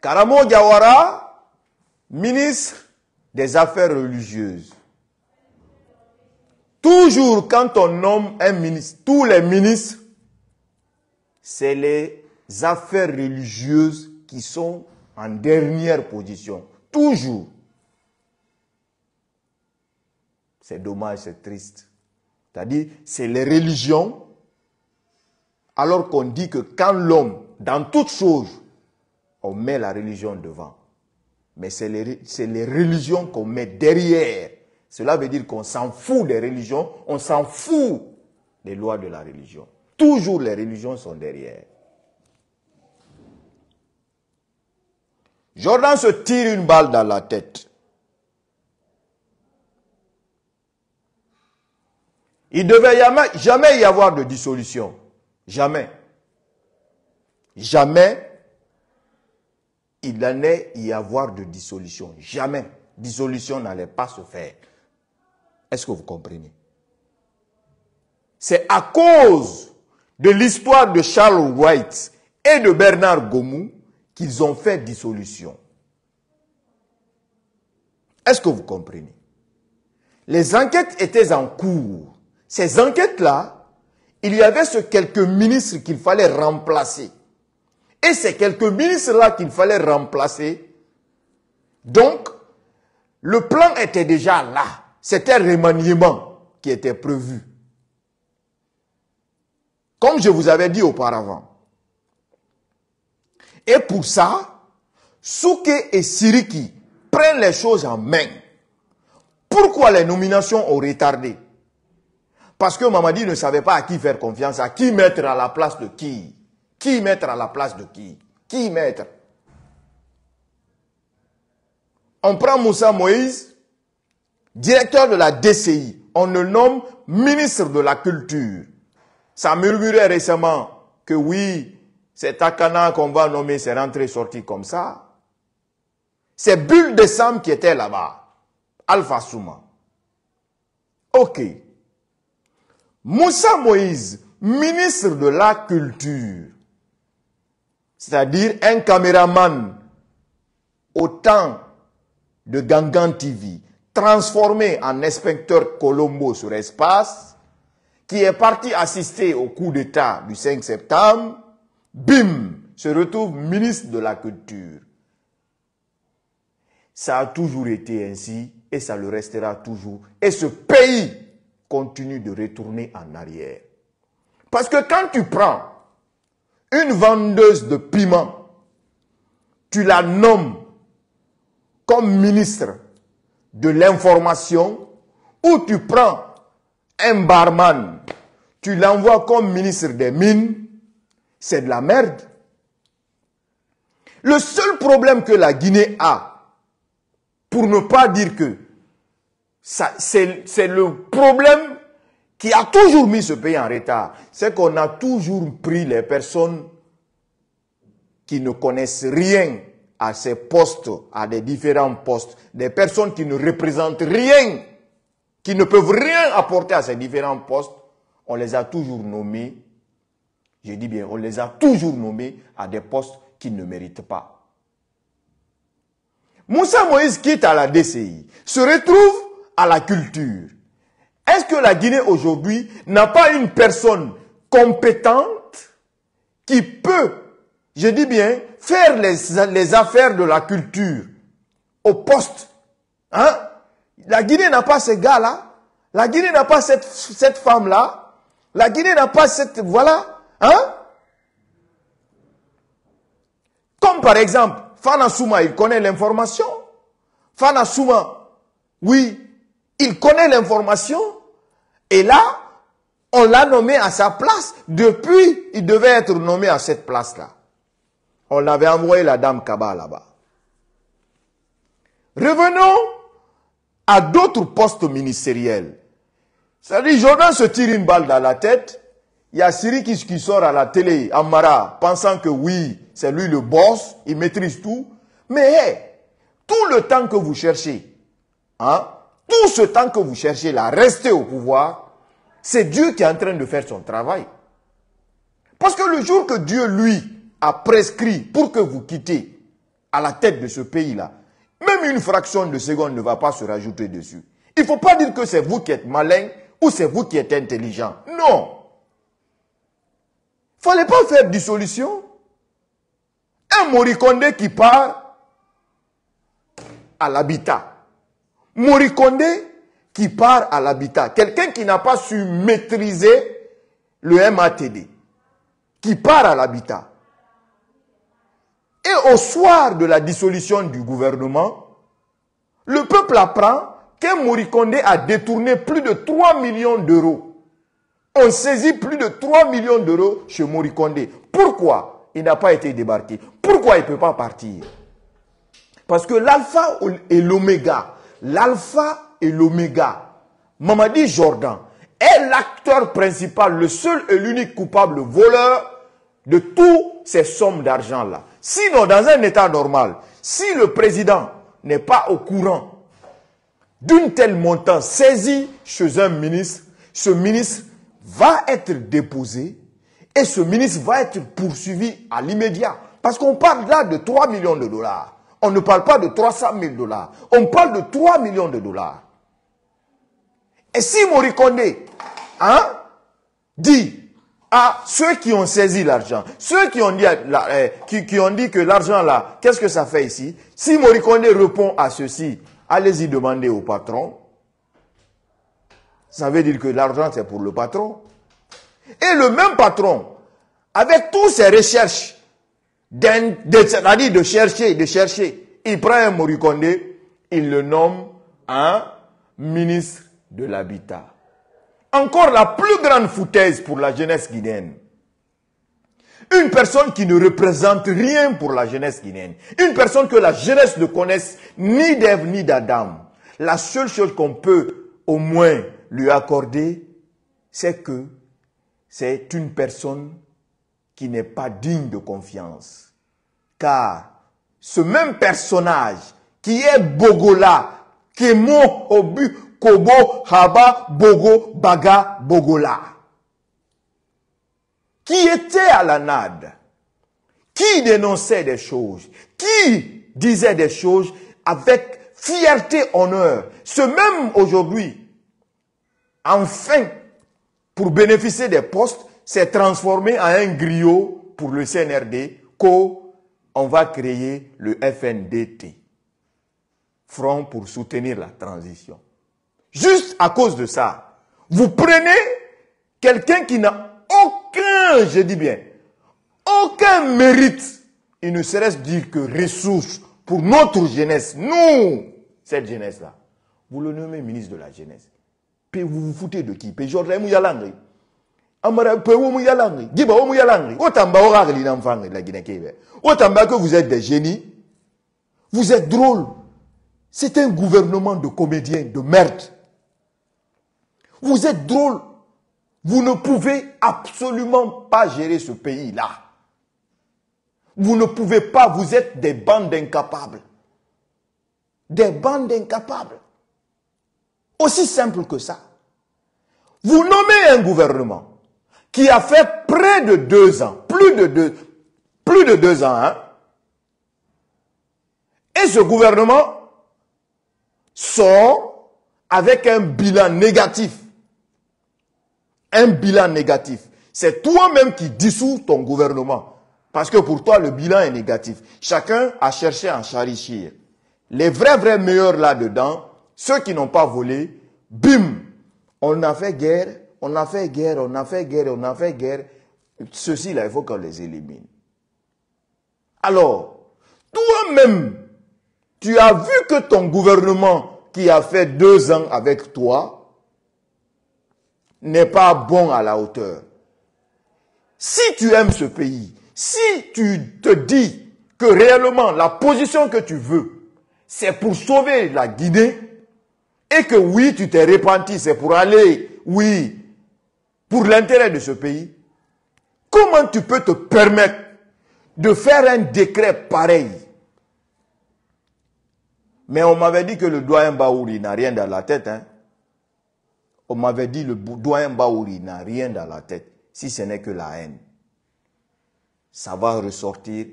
Karamo Diawara, ministre des Affaires religieuses. Toujours quand on nomme un ministre, tous les ministres, c'est les affaires religieuses qui sont en dernière position. Toujours. C'est dommage, c'est triste. C'est-à-dire, c'est les religions, alors qu'on dit que quand l'homme, dans toute chose, on met la religion devant. Mais c'est les, religions qu'on met derrière. Cela veut dire qu'on s'en fout des religions, on s'en fout des lois de la religion. Toujours les religions sont derrière. Jordan se tire une balle dans la tête. Il ne devait jamais y avoir de dissolution. Jamais. Jamais il allait y avoir de dissolution. Jamais. Dissolution n'allait pas se faire. Est-ce que vous comprenez C'est à cause de l'histoire de Charles White et de Bernard Gomou qu'ils ont fait dissolution. Est-ce que vous comprenez Les enquêtes étaient en cours. Ces enquêtes-là, il y avait ce quelques ministres qu'il fallait remplacer. Et c'est quelques ministres-là qu'il fallait remplacer. Donc, le plan était déjà là. C'était un remaniement qui était prévu. Comme je vous avais dit auparavant. Et pour ça, Souke et Siriki prennent les choses en main. Pourquoi les nominations ont retardé Parce que Mamadi ne savait pas à qui faire confiance, à qui mettre à la place de qui. Qui mettre à la place de qui Qui mettre On prend Moussa Moïse, directeur de la DCI. On le nomme ministre de la Culture. Ça murmurait récemment que oui, c'est Akana qu'on va nommer, c'est rentré-sorti comme ça. C'est Bulle de Sam qui était là-bas. Alpha Souma. Ok. Moussa Moïse, ministre de la Culture, c'est-à-dire un caméraman au temps de Gangan TV, transformé en inspecteur Colombo sur espace, qui est parti assister au coup d'État du 5 septembre, bim, se retrouve ministre de la Culture. Ça a toujours été ainsi et ça le restera toujours. Et ce pays continue de retourner en arrière. Parce que quand tu prends une vendeuse de piment, tu la nommes comme ministre de l'information ou tu prends un barman, tu l'envoies comme ministre des mines, c'est de la merde. Le seul problème que la Guinée a, pour ne pas dire que c'est le problème qui a toujours mis ce pays en retard, c'est qu'on a toujours pris les personnes qui ne connaissent rien à ces postes, à des différents postes, des personnes qui ne représentent rien, qui ne peuvent rien apporter à ces différents postes, on les a toujours nommés, je dis bien, on les a toujours nommés à des postes qu'ils ne méritent pas. Moussa Moïse quitte à la DCI, se retrouve à la culture. Est-ce que la Guinée aujourd'hui n'a pas une personne compétente qui peut, je dis bien, faire les, affaires de la culture au poste hein? La Guinée n'a pas ces gars-là. La Guinée n'a pas cette, cette femme-là. La Guinée n'a pas cette... Voilà. Hein? Comme par exemple, Fana Souma, il connaît l'information. Fana Souma, oui, il connaît l'information. Et là, on l'a nommé à sa place. Depuis, il devait être nommé à cette place-là. On l'avait envoyé la dame Kaba là-bas. Revenons à d'autres postes ministériels. C'est-à-dire, Jordan se tire une balle dans la tête. Il y a Siri qui, sort à la télé, Amara, pensant que oui, c'est lui le boss, il maîtrise tout. Mais hey, tout le temps que vous cherchez, hein, tout ce temps que vous cherchez là, rester au pouvoir, c'est Dieu qui est en train de faire son travail. Parce que le jour que Dieu, lui, a prescrit pour que vous quittiez à la tête de ce pays-là, même une fraction de seconde ne va pas se rajouter dessus. Il ne faut pas dire que c'est vous qui êtes malin ou c'est vous qui êtes intelligent. Non. Fallait pas faire dissolution. Un Moriconde qui part à l'habitat. Kondé qui part à l'habitat. Quelqu'un qui n'a pas su maîtriser le MATD. Qui part à l'habitat. Et au soir de la dissolution du gouvernement, le peuple apprend qu'un Kondé a détourné plus de 3 millions d'euros. On saisit plus de 3 millions d'euros chez Kondé. Pourquoi il n'a pas été débarqué Pourquoi il ne peut pas partir Parce que l'alpha et l'oméga l'alpha et l'oméga, Mamadi Jordan, est l'acteur principal, le seul et l'unique coupable voleur de toutes ces sommes d'argent-là. Sinon, dans un état normal, si le président n'est pas au courant d'une telle montant saisie chez un ministre, ce ministre va être déposé et ce ministre va être poursuivi à l'immédiat. Parce qu'on parle là de 3 millions de dollars. On ne parle pas de 300 000 dollars. On parle de 3 millions de dollars. Et si Morikonde hein, dit à ceux qui ont saisi l'argent, ceux eh, qui ont dit, que l'argent là, qu'est-ce que ça fait ici Si Morikonde répond à ceci, allez-y demander au patron. Ça veut dire que l'argent c'est pour le patron. Et le même patron, avec toutes ses recherches, c'est-à-dire de chercher, de chercher. Il prend un moricondé, il le nomme un ministre de l'Habitat. Encore la plus grande foutaise pour la jeunesse guinéenne. Une personne qui ne représente rien pour la jeunesse guinéenne. Une personne que la jeunesse ne connaisse ni d'Ève ni d'Adam. La seule chose qu'on peut au moins lui accorder, c'est que c'est une personne qui n'est pas digne de confiance. Car ce même personnage qui est Bogola, Kemo, Obu, Kobo, Haba, Bogo, Baga, Bogola, qui était à la nade, qui dénonçait des choses, qui disait des choses avec fierté, honneur, ce même aujourd'hui, enfin, pour bénéficier des postes, s'est transformé en un griot pour le CNRD qu'on va créer le FNDT, Front pour soutenir la transition. Juste à cause de ça, vous prenez quelqu'un qui n'a aucun, je dis bien, aucun mérite, et ne serait-ce dire que ressources pour notre jeunesse, nous, cette jeunesse-là. Vous le nommez ministre de la jeunesse. Puis vous vous foutez de qui Puis Jordan Mouyalandri. Autant yalangi, que vous êtes des génies. Vous êtes drôles. C'est un gouvernement de comédiens, de merde. Vous êtes drôles. Vous ne pouvez absolument pas gérer ce pays-là. Vous ne pouvez pas, vous êtes des bandes incapables. Des bandes incapables. Aussi simple que ça. Vous nommez un gouvernement qui a fait près de deux ans, plus de deux, plus de deux ans, hein. Et ce gouvernement sort avec un bilan négatif. Un bilan négatif. C'est toi-même qui dissous ton gouvernement. Parce que pour toi, le bilan est négatif. Chacun a cherché à charrichir. Les vrais, vrais meilleurs là-dedans, ceux qui n'ont pas volé, bim, on a fait guerre on a fait guerre, on a fait guerre, on a fait guerre. Ceux-ci-là, il faut qu'on les élimine. Alors, toi-même, tu as vu que ton gouvernement qui a fait deux ans avec toi n'est pas bon à la hauteur. Si tu aimes ce pays, si tu te dis que réellement la position que tu veux, c'est pour sauver la Guinée, et que oui, tu t'es répandu, c'est pour aller, oui, pour l'intérêt de ce pays, comment tu peux te permettre de faire un décret pareil Mais on m'avait dit que le doyen Baouri n'a rien dans la tête. Hein. On m'avait dit le doyen Baouri n'a rien dans la tête, si ce n'est que la haine. Ça va ressortir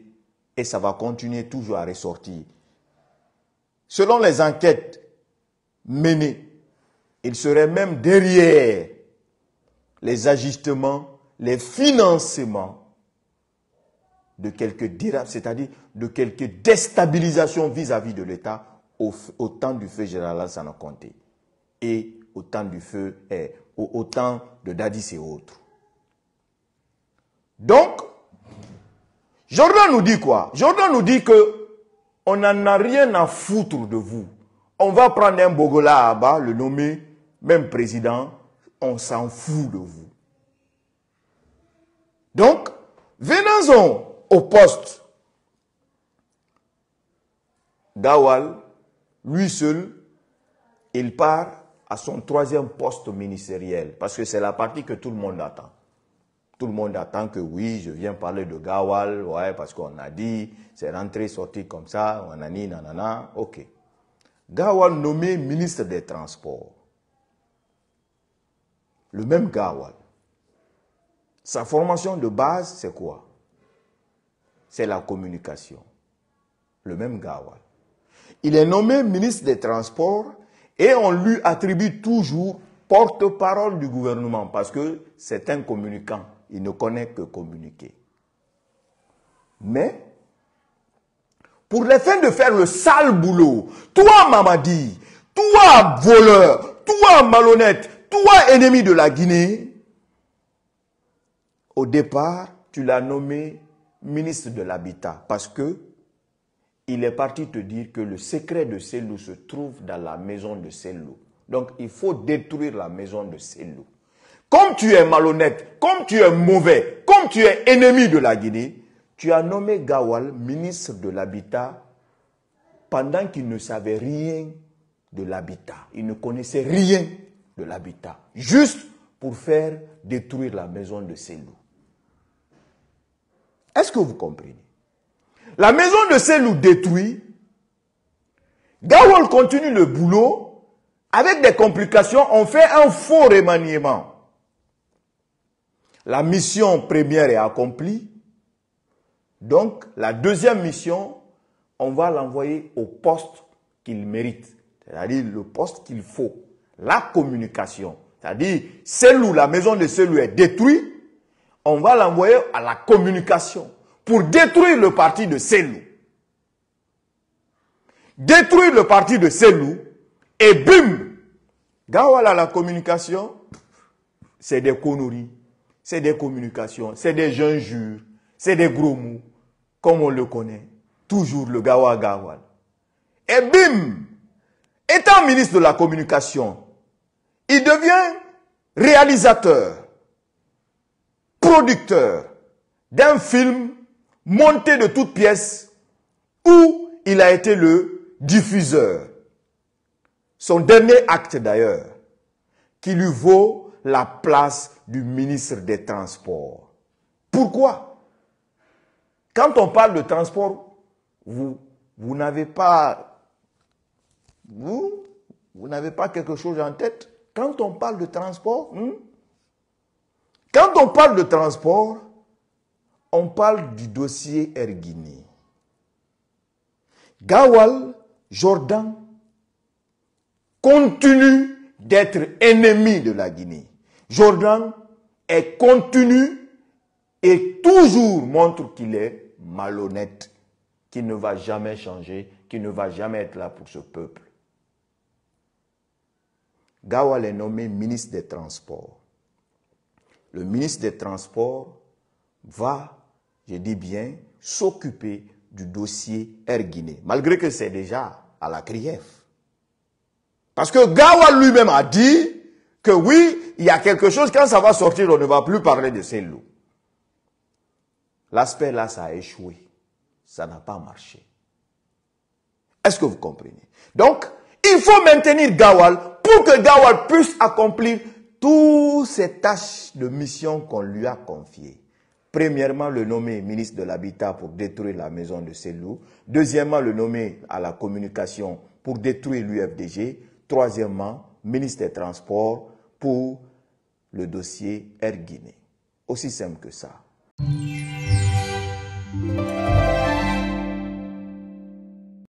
et ça va continuer toujours à ressortir. Selon les enquêtes menées, il serait même derrière les ajustements, les financements de quelques dérapes, c'est-à-dire de quelques déstabilisations vis-à-vis de l'État au, temps du feu général Sana Conté et au temps du feu, eh, au, temps de Dadis et autres. Donc, Jordan nous dit quoi Jordan nous dit que on n'en a rien à foutre de vous. On va prendre un Bogola là-bas, le nommer même président, on s'en fout de vous. Donc, venons-en au poste. Gawal, lui seul, il part à son troisième poste ministériel, parce que c'est la partie que tout le monde attend. Tout le monde attend que oui, je viens parler de Gawal, ouais, parce qu'on a dit, c'est rentré, sorti comme ça, on nanana, ok. Gawal nommé ministre des Transports le même Gawal. Sa formation de base, c'est quoi C'est la communication. Le même Gawal. Il est nommé ministre des Transports et on lui attribue toujours porte-parole du gouvernement parce que c'est un communicant. Il ne connaît que communiquer. Mais, pour les fins de faire le sale boulot, toi, Mamadi, toi, voleur, toi, malhonnête, toi, ennemi de la Guinée, au départ, tu l'as nommé ministre de l'Habitat parce que il est parti te dire que le secret de loups se trouve dans la maison de loups. Donc, il faut détruire la maison de loups. Comme tu es malhonnête, comme tu es mauvais, comme tu es ennemi de la Guinée, tu as nommé Gawal ministre de l'Habitat pendant qu'il ne savait rien de l'habitat. Il ne connaissait rien de l'habitat, juste pour faire détruire la maison de ces loups. Est-ce que vous comprenez La maison de ces loups détruit, Gawol continue le boulot, avec des complications, on fait un faux remaniement. La mission première est accomplie, donc la deuxième mission, on va l'envoyer au poste qu'il mérite, c'est-à-dire le poste qu'il faut la communication. C'est-à-dire, où la maison de celui est détruite, on va l'envoyer à la communication pour détruire le parti de Selou. Détruire le parti de celle et bim à la communication, c'est des conneries, c'est des communications, c'est des injures, c'est des gros mots, comme on le connaît. Toujours le Gawa Gawal. Et bim Étant ministre de la communication, il devient réalisateur, producteur d'un film monté de toutes pièces où il a été le diffuseur. Son dernier acte d'ailleurs, qui lui vaut la place du ministre des Transports. Pourquoi Quand on parle de transport, vous, vous n'avez pas... Vous, vous n'avez pas quelque chose en tête quand on parle de transport, hmm, quand on parle de transport, on parle du dossier Air Guinée. Gawal Jordan continue d'être ennemi de la Guinée. Jordan est continu et toujours montre qu'il est malhonnête, qu'il ne va jamais changer, qu'il ne va jamais être là pour ce peuple. Gawal est nommé ministre des Transports. Le ministre des Transports va, je dis bien, s'occuper du dossier Air Guinée, malgré que c'est déjà à la CRIEF. Parce que Gawal lui-même a dit que oui, il y a quelque chose, quand ça va sortir, on ne va plus parler de Saint-Loup. L'aspect là, ça a échoué. Ça n'a pas marché. Est-ce que vous comprenez Donc, il faut maintenir Gawal pour que Gawal puisse accomplir toutes ces tâches de mission qu'on lui a confiées. Premièrement, le nommer ministre de l'Habitat pour détruire la maison de Selou. Deuxièmement, le nommer à la communication pour détruire l'UFDG. Troisièmement, ministre des Transports pour le dossier Air Guinée. Aussi simple que ça.